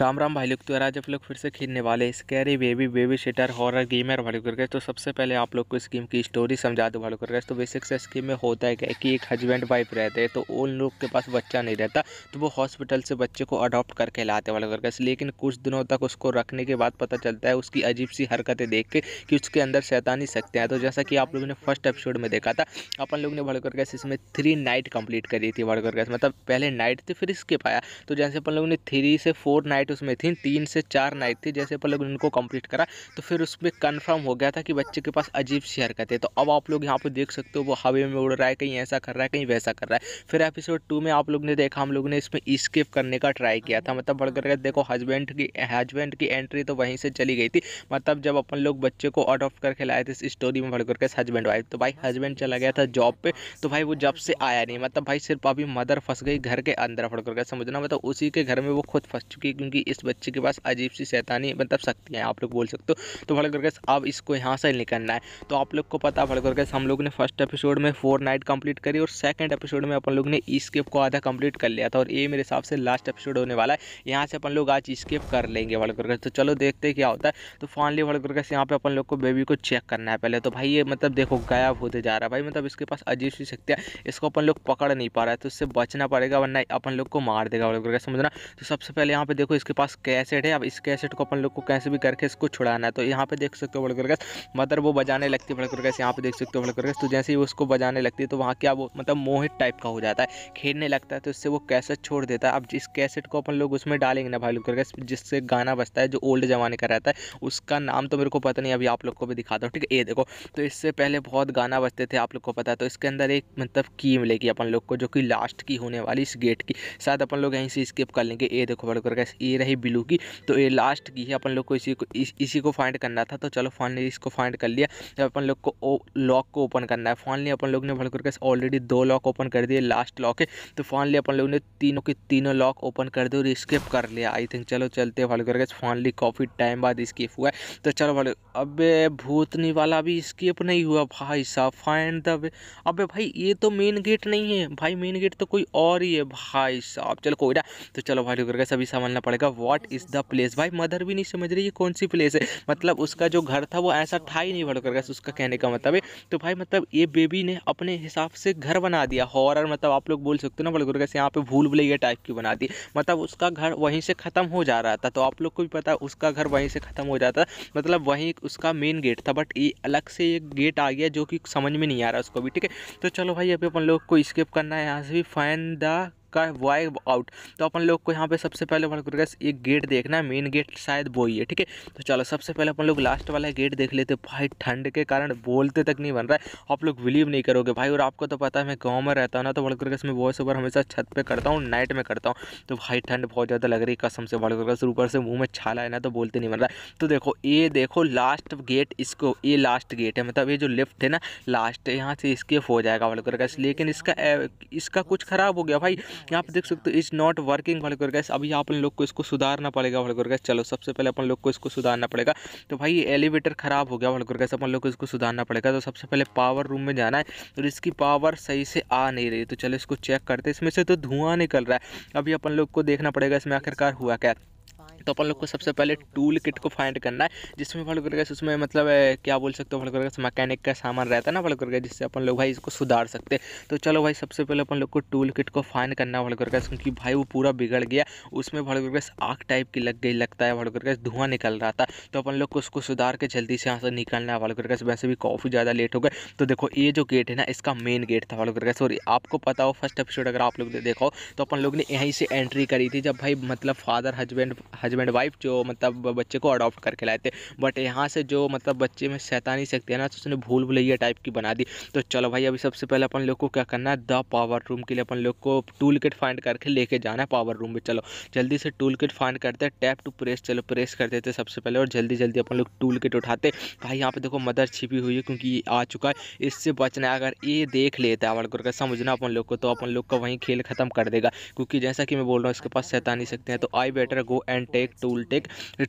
राम राम भाई लोग तो आज आप लोग फिर से खेलने वाले स्कैरी बेबी बेबी शेटर हॉरर गेमर भालू करके तो सबसे पहले आप लोग को इस गेम की स्टोरी समझा दो भालू करके तो बेसिक से स्कीम में होता है क्या कि एक हस्बैंड वाइफ रहते हैं तो उन लोग के पास बच्चा नहीं रहता तो वो हॉस्पिटल से बच्चे को अडॉप्ट करके लाते वाले करके लेकिन कुछ दिनों तक उसको रखने के बाद पता चलता है उसकी अजीब सी हरकतें देख के कि उसके अंदर शैतानी सकते हैं तो जैसा कि आप लोगों ने फर्स्ट एपिसोड में देखा था अपन लोग ने भाड़ करके इसमें थ्री नाइट कंप्लीट करी थी भाड़ करके मतलब पहले नाइट थी फिर स्किप आया तो जैसे अपन लोगों ने थ्री से फोर नाइट नाइट उसमें थी तीन से चार नाइट थी जैसे अपन लोग उनको कंप्लीट करा तो फिर उसमें कंफर्म हो गया था कि बच्चे के पास अजीब सी हरकत है तो अब आप लोग यहाँ पर देख सकते हो वो हवे में उड़ रहा है कहीं ऐसा कर रहा है कहीं वैसा कर रहा है फिर एपिसोड टू में आप लोग ने देखा हम लोग ने इसमें स्केप करने का ट्राई किया था मतलब बढ़कर देखो हस्बैंड की हस्बैंड की एंट्री तो वहीं से चली गई थी मतलब जब अपन लोग बच्चे को अडॉप्ट करके लाए थे इस स्टोरी में बढ़कर हस्बैंड वाइफ तो भाई हस्बैंड चला गया था जॉब पर तो भाई वो जब से आया नहीं मतलब भाई सिर्फ अभी मदर फंस गई घर के अंदर फड़कर करके समझना मतलब उसी के घर में वो खुद फंस चुकी है क्योंकि क्योंकि इस बच्चे के पास अजीब सी शैतानी मतलब शक्तियाँ आप लोग बोल सकते हो तो भड़कर गैस अब इसको यहाँ से निकलना है तो आप लोग को पता भड़कर गैस हम लोग ने फर्स्ट एपिसोड में फोर नाइट कंप्लीट करी और सेकंड एपिसोड में अपन लोग ने स्केप को आधा कंप्लीट कर लिया था और ये मेरे हिसाब से लास्ट एपिसोड होने वाला है यहाँ से अपन लोग आज स्केप कर लेंगे भड़कर गैस तो चलो देखते हैं क्या होता है तो फाइनली भड़कर गैस यहाँ पर अपन लोग को बेबी को चेक करना है पहले तो भाई ये मतलब देखो गायब होते जा रहा है भाई मतलब इसके पास अजीब सी शक्तियाँ इसको अपन लोग पकड़ नहीं पा रहा है तो इससे बचना पड़ेगा वरना अपन लोग को मार देगा भड़कर गैस समझना तो सबसे पहले यहाँ पर देखो इसके इसके पास कैसेट है अब इस कैसेट को अपन लोग को कैसे भी करके इसको छुड़ाना है तो यहाँ पे देख सकते हो बड़कर गैस मदर वो बजाने लगती है बड़कर गैस यहाँ पे देख सकते हो बड़कर गैस तो जैसे ही उसको बजाने लगती है तो वहाँ क्या वो मतलब मोहित टाइप का हो जाता है खेलने लगता है तो इससे वो कैसेट छोड़ देता है अब जिस कैसेट को अपन लोग उसमें डालेंगे ना भाई गैस जिससे गाना बजता है जो ओल्ड ज़माने का रहता है उसका नाम तो मेरे को पता नहीं अभी आप लोग को भी दिखाता हूँ ठीक है ये देखो तो इससे पहले बहुत गाना बजते थे आप लोग को पता है तो इसके अंदर एक मतलब की मिलेगी अपन लोग को जो कि लास्ट की होने वाली इस गेट की शायद अपन लोग यहीं से स्किप कर लेंगे ये देखो बड़कर गैस ये ये रही ब्लू की तो ये लास्ट की है अपन लोग को इसी को इस, इसी को फाइंड करना था तो चलो फाइनली इसको फाइंड कर लिया जब अपन लोग को लॉक को ओपन करना है फाइनली अपन लोग ने भल करके ऑलरेडी दो लॉक ओपन कर दिए लास्ट लॉक है तो फाइनली अपन लोग ने तीनों के तीनों लॉक ओपन कर दिए और स्केप कर लिया आई थिंक चलो चलते भल करके फाइनली काफ़ी टाइम बाद स्केप हुआ तो चलो भले अब भूतनी वाला भी स्केप नहीं हुआ भाई साहब फाइंड दब अब भाई ये तो मेन गेट नहीं है भाई मेन गेट तो कोई और ही है भाई साहब चलो कोई ना तो चलो भाई करके सभी संभालना पड़ेगा जाएगा वॉट इज़ द प्लेस भाई मदर भी नहीं समझ रही ये कौन सी प्लेस है मतलब उसका जो घर था वो ऐसा था ही नहीं भड़कर कर उसका कहने का मतलब है तो भाई मतलब ये बेबी ने अपने हिसाब से घर बना दिया हॉरर मतलब आप लोग बोल सकते हो ना बड़गुर से यहाँ पे भूल भुलैया टाइप की बना दी मतलब उसका घर वहीं से ख़त्म हो जा रहा था तो आप लोग को भी पता उसका घर वहीं से ख़त्म हो जाता मतलब वहीं उसका मेन गेट था बट ये अलग से एक गेट आ गया जो कि समझ में नहीं आ रहा उसको भी ठीक है तो चलो भाई अभी अपन लोग को स्केप करना है यहाँ से भी फाइन द का है वाई आउट तो अपन लोग को यहाँ पे सबसे पहले अपन लोग एक गेट देखना है मेन गेट शायद वो ही है ठीक है तो चलो सबसे पहले अपन लोग लास्ट वाला गेट देख लेते भाई ठंड के कारण बोलते तक नहीं बन रहा है आप लोग बिलीव नहीं करोगे भाई और आपको तो पता है मैं गाँव में रहता हूँ ना तो वर्कर्स में वॉइस ओवर हमेशा छत पर करता हूँ नाइट में करता हूँ तो भाई ठंड बहुत ज़्यादा लग रही है कसम से वर्कर्स ऊपर से मुँह में छाला है ना तो बोलते नहीं बन रहा है तो देखो ये देखो लास्ट गेट इसको ये लास्ट गेट है मतलब ये जो लेफ्ट है ना लास्ट है यहाँ से स्केप हो जाएगा वर्कर्स लेकिन इसका इसका कुछ ख़राब हो गया भाई यहाँ पे देख सकते हो इज़ नॉट वर्किंग वाले कर गैस अभी अपन लोग को इसको सुधारना पड़ेगा वाले कर गैस चलो सबसे पहले अपन लोग को इसको सुधारना पड़ेगा तो भाई ये एलिवेटर ख़राब हो गया वाले कर गैस अपन लोग को इसको सुधारना पड़ेगा तो सबसे पहले पावर रूम में जाना है और इसकी पावर सही से आ नहीं रही तो चलो इसको चेक करते इसमें से तो धुआँ निकल रहा है अभी अपन लोग को देखना पड़ेगा इसमें आखिरकार हुआ क्या तो अपन लोग को सबसे पहले टूल किट को फाइंड करना है जिसमें फल करके उसमें मतलब क्या बोल सकते हो फल करके मैकेनिक का सामान रहता है ना फल करके जिससे अपन लोग भाई इसको सुधार सकते तो चलो भाई सबसे पहले अपन लोग को टूल किट को फाइंड करना है फल करके क्योंकि भाई वो पूरा बिगड़ गया उसमें फल करके आग टाइप की लग गई लगता है फल करके धुआं निकल रहा था तो अपन लोग को उसको सुधार के जल्दी से यहाँ से निकलना है फल करके वैसे भी काफ़ी ज़्यादा लेट हो गए तो देखो ये जो गेट है ना इसका मेन गेट था फल करके सॉरी आपको पता हो फर्स्ट एपिसोड अगर आप लोग ने देखो तो अपन लोग ने यहीं से एंट्री करी थी जब भाई मतलब फादर हजबैंड हस्बैंड वाइफ जो मतलब बच्चे को अडॉप्ट करके लाए थे बट यहाँ से जो मतलब बच्चे में सैतानी सकती है ना तो उसने भूल भुलैया टाइप की बना दी तो चलो भाई अभी सबसे पहले अपन लोग को क्या करना है द पावर रूम के लिए अपन लोग को टूल किट फाइंड करके लेके जाना है पावर रूम में चलो जल्दी से टूल किट फाइंड करते हैं टैप टू प्रेस चलो प्रेस कर देते सबसे पहले और जल्दी जल्दी अपन लोग टूल किट उठाते भाई यहाँ पे देखो मदर छिपी हुई है क्योंकि ये आ चुका है इससे बचना अगर ये देख लेता है अमर का समझना अपन लोग को तो अपन लोग का वहीं खेल खत्म कर देगा क्योंकि जैसा कि मैं बोल रहा हूँ इसके पास सैतानी सकते हैं तो I better go and take tool take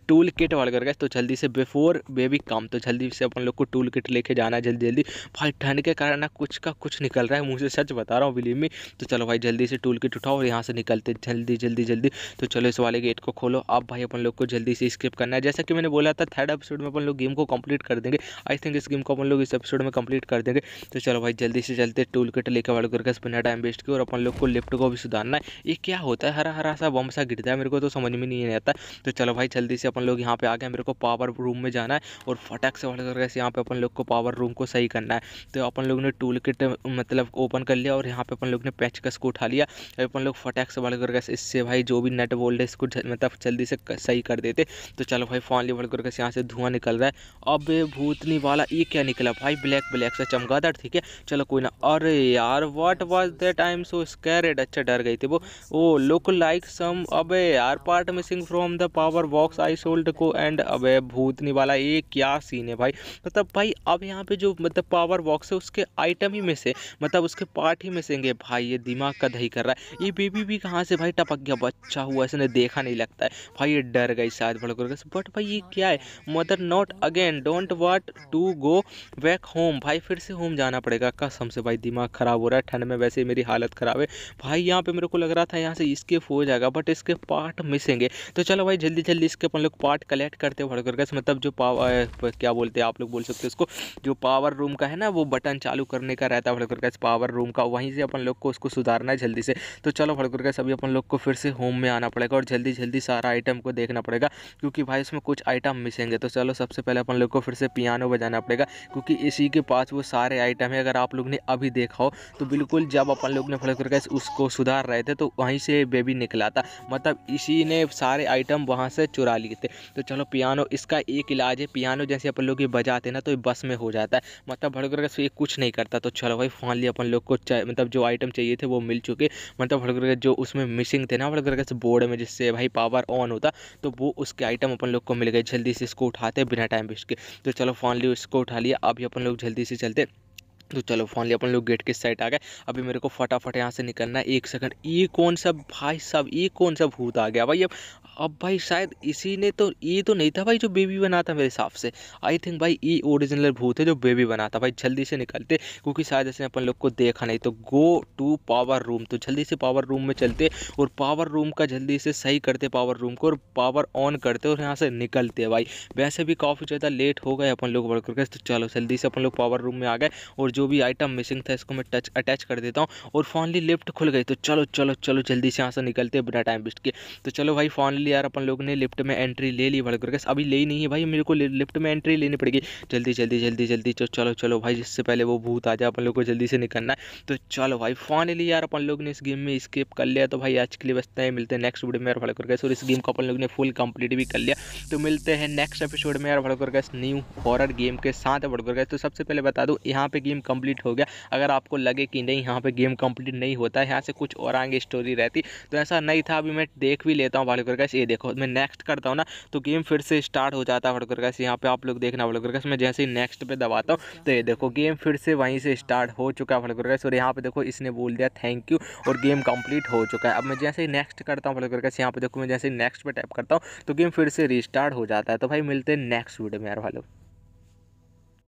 tool kit वाला कर गए तो जल्दी से बिफोर बेबी कम तो जल्दी से अपन लोग को टूल किट लेके जाना है जल्दी जल्दी भाई ठंड के कारण ना कुछ का कुछ निकल रहा है मुझे सच बता रहा हूँ बिलीव में तो चलो भाई जल्दी से टूल किट उठाओ और यहाँ से निकलते जल्दी जल्दी जल्दी तो चलो इस वाले गेट को खोलो अब भाई अपन लोग को जल्दी से स्किप करना है जैसा कि मैंने बोला था थर्ड एपिसोड में अपन लोग गेम को कंप्लीट कर देंगे आई थिंक इस गेम को अपन लोग इस एपिसोड में कम्प्लीट कर देंगे तो चलो भाई जल्दी से चलते टूल किट लेकर वाले करके बिना टाइम वेस्ट किया और अपन लोग को लिफ्ट को भी सुधारना है ये क्या होता है हरा हरा सा बम सा गिरता है मेरे को तो समझ में नहीं आता जाता है तो चलो भाई जल्दी से अपन लोग यहाँ पे आ गए मेरे को पावर रूम में जाना है और फटक से वाले करके यहाँ पे अपन लोग को पावर रूम को सही करना है तो अपन लोग ने टूल किट मतलब ओपन कर लिया और यहाँ पे अपन लोग ने पैच कस को उठा लिया और तो अपन लोग फटक से वाले करके इससे भाई जो भी नेट बोल्ड है इसको मतलब जल्दी से सही कर देते तो चलो भाई फाइनली वाले करके यहाँ से धुआं निकल रहा है अब भूतनी वाला ये क्या निकला भाई ब्लैक ब्लैक सा चमगादड़ ठीक है चलो कोई ना अरे यार what was that I am so scared अच्छा डर गई थी वो वो लुक लाइक सम अब यार part missing from from the power box I should go and अब भूतनी वाला ये क्या सीन है भाई मतलब भाई अब यहाँ पे जो मतलब पावर बॉक्स है उसके आइटम ही में से मतलब उसके पार्ट ही में से भाई ये दिमाग का दही कर रहा है ये बेबी भी कहाँ से भाई टपक गया बच्चा हुआ इसने देखा नहीं लगता है भाई ये डर गई शायद भड़कुर बट भाई ये क्या है mother not again don't want to go back home भाई फिर से होम जाना पड़ेगा कसम से भाई दिमाग ख़राब हो रहा है ठंड में वैसे मेरी हालत ख़राब है भाई यहाँ पे मेरे को लग रहा था यहाँ से इसके फो जाएगा बट इसके पार्ट मिसेंगे तो चलो भाई जल्दी जल्दी इसके अपन लोग पार्ट कलेक्ट करते हैं भर गैस मतलब जो पावर क्या बोलते हैं आप लोग बोल सकते हो उसको जो पावर रूम का है ना वो बटन चालू करने का रहता है भड़कर गैस पावर रूम का वहीं से अपन लोग को उसको सुधारना है जल्दी से तो चलो भड़कर गैस अभी अपन लोग को फिर से होम में आना पड़ेगा और जल्दी जल्दी सारा आइटम को देखना पड़ेगा क्योंकि भाई इसमें कुछ आइटम मिसेंगे तो चलो सबसे पहले अपन लोग को फिर से पियानो बजाना पड़ेगा क्योंकि इसी के पास वो सारे आइटम है अगर आप लोग ने अभी देखा हो तो बिल्कुल जब अपन लोग ने भड़कर गैस उसको सुधार रहे थे तो वहीं से बेबी निकला था मतलब इसी ने सारे आइटम वहाँ से चुरा लिए थे तो चलो पियानो इसका एक इलाज है पियानो जैसे अपन लोग ये बजाते ना तो ये बस में हो जाता है मतलब भड़क से ये कुछ नहीं करता तो चलो भाई फाइनली अपन लोग को मतलब जो आइटम चाहिए थे वो मिल चुके मतलब भड़क जो उसमें मिसिंग थे ना भड़कर से बोर्ड में जिससे भाई पावर ऑन होता तो वो उसके आइटम अपन लोग को मिल गए जल्दी से इसको उठाते बिना टाइम वेस्ट के तो चलो फाइनली इसको उठा लिया अभी अपन लोग जल्दी से चलते तो चलो फाइनली अपन लोग गेट के साइड आ गए अभी मेरे को फटाफट यहाँ से निकलना है एक सेकंड ये कौन सा भाई साहब ये कौन सा भूत आ गया भाई अब अब भाई शायद इसी ने तो ये तो नहीं था भाई जो बेबी बना था मेरे हिसाब से आई थिंक भाई ये ओरिजिनल भूत है जो बेबी बना था भाई जल्दी से निकलते क्योंकि शायद इसने अपन लोग को देखा नहीं तो गो टू पावर रूम तो जल्दी से पावर रूम में चलते और पावर रूम का जल्दी से सही करते पावर रूम को और पावर ऑन करते और यहाँ से निकलते भाई वैसे भी काफ़ी ज़्यादा लेट हो गए अपन लोग वर्क करके तो चलो जल्दी से अपन लोग पावर रूम में आ गए और जो भी आइटम मिसिंग था इसको मैं टच अटैच कर देता हूँ और फाइनली लिफ्ट खुल गई तो चलो चलो चलो जल्दी से यहाँ से निकलते बिना टाइम वेस्ट के तो चलो भाई फाइनली यार अपन लोग ने लिफ्ट में एंट्री ले ली वर्कर गैस अभी ले ही नहीं है भाई मेरे को लिफ्ट में एंट्री लेनी पड़ेगी जल्दी जल्दी जल्दी जल्दी चलो चलो चलो भाई जिससे पहले वो भूत आ जाए अपन लोग को जल्दी से निकलना है तो चलो भाई फाइनली यार अपन लोग ने इस गेम में स्केप कर लिया तो भाई आज के लिए बचते हैं मिलते हैं नेक्स्ट वीडियो में यार वर्कर गैस और इस गेम को अपन लोग ने फुल कंप्लीट भी कर लिया तो मिलते हैं नेक्स्ट एपिसोड में यार worker guys new horror game के साथ वर्कर गैस तो सबसे पहले बता दूँ यहाँ पर गेम कम्प्लीट हो गया अगर आपको लगे कि नहीं यहाँ पर गेम कम्प्लीट नहीं होता है यहाँ से कुछ और आगे स्टोरी रहती तो ऐसा नहीं था अभी मैं देख भी लेता हूँ वर्कर गैस गैस ये देखो मैं नेक्स्ट करता हूँ ना तो गेम फिर से स्टार्ट हो जाता है फटकर गैस यहाँ पे आप लोग देखना फटकर गैस मैं जैसे ही नेक्स्ट पे दबाता हूँ तो ये देखो गेम फिर से वहीं से स्टार्ट हो चुका है फटकर गैस और यहाँ पे देखो इसने बोल दिया थैंक यू और गेम कंप्लीट हो चुका है अब मैं जैसे ही नेक्स्ट करता हूँ फटकर गैस यहाँ पे देखो मैं जैसे नेक्स्ट पर टाइप करता हूँ तो गेम फिर से रिस्टार्ट हो जाता है तो भाई मिलते हैं नेक्स्ट वीडियो में यार वालों